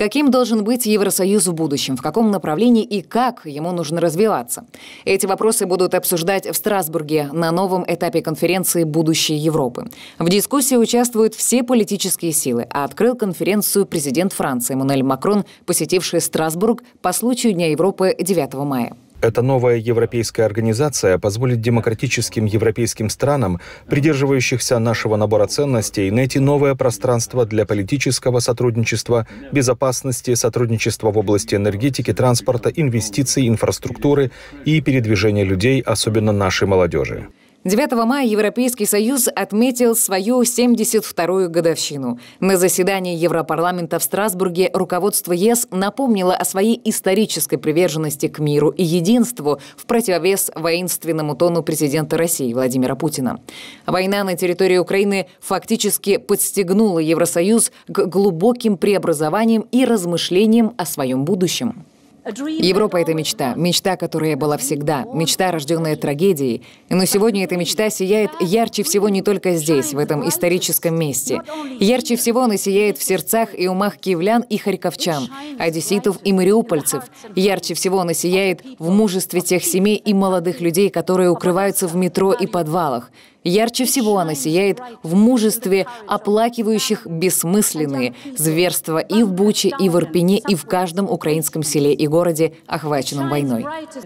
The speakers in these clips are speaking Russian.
Каким должен быть Евросоюз в будущем, в каком направлении и как ему нужно развиваться? Эти вопросы будут обсуждать в Страсбурге на новом этапе конференции «Будущее Европы». В дискуссии участвуют все политические силы, а открыл конференцию президент Франции Мануэль Макрон, посетивший Страсбург по случаю Дня Европы 9 мая. Эта новая европейская организация позволит демократическим европейским странам, придерживающихся нашего набора ценностей, найти новое пространство для политического сотрудничества, безопасности, сотрудничества в области энергетики, транспорта, инвестиций, инфраструктуры и передвижения людей, особенно нашей молодежи. 9 мая Европейский Союз отметил свою 72-ю годовщину. На заседании Европарламента в Страсбурге руководство ЕС напомнило о своей исторической приверженности к миру и единству в противовес воинственному тону президента России Владимира Путина. Война на территории Украины фактически подстегнула Евросоюз к глубоким преобразованиям и размышлениям о своем будущем. Европа — это мечта, мечта, которая была всегда, мечта, рожденная трагедией. Но сегодня эта мечта сияет ярче всего не только здесь, в этом историческом месте. Ярче всего она сияет в сердцах и умах киевлян и харьковчан, одесситов и мариупольцев. Ярче всего она сияет в мужестве тех семей и молодых людей, которые укрываются в метро и подвалах. Ярче всего она сияет в мужестве оплакивающих бессмысленные зверства и в Буче, и в арпине и в каждом украинском селе и городе, охваченном войной.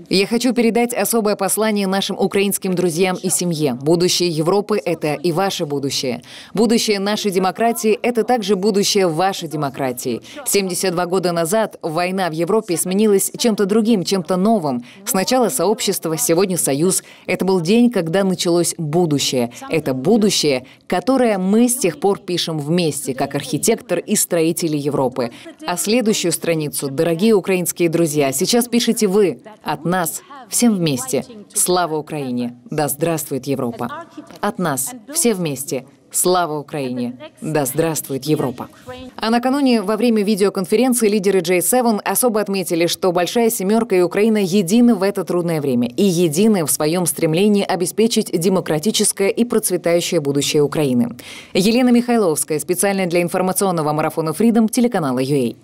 Я хочу передать особое послание нашим украинским друзьям и семье. Будущее Европы – это и ваше будущее. Будущее нашей демократии – это также будущее вашей демократии. 72 года назад война в Европе сменилась чем-то другим, чем-то новым. Сначала сообщество, сегодня союз. Это был день, когда началось будущее. Это будущее, которое мы с тех пор пишем вместе, как архитектор и строители Европы. А следующую страницу, дорогие украинские друзья, сейчас пишите вы. От нас, всем вместе. Слава Украине! Да здравствует Европа! От нас, все вместе. Слава Украине! Да здравствует Европа! А накануне во время видеоконференции лидеры J7 особо отметили, что Большая Семерка и Украина едины в это трудное время и едины в своем стремлении обеспечить демократическое и процветающее будущее Украины. Елена Михайловская, специально для информационного марафона Freedom телеканала UA.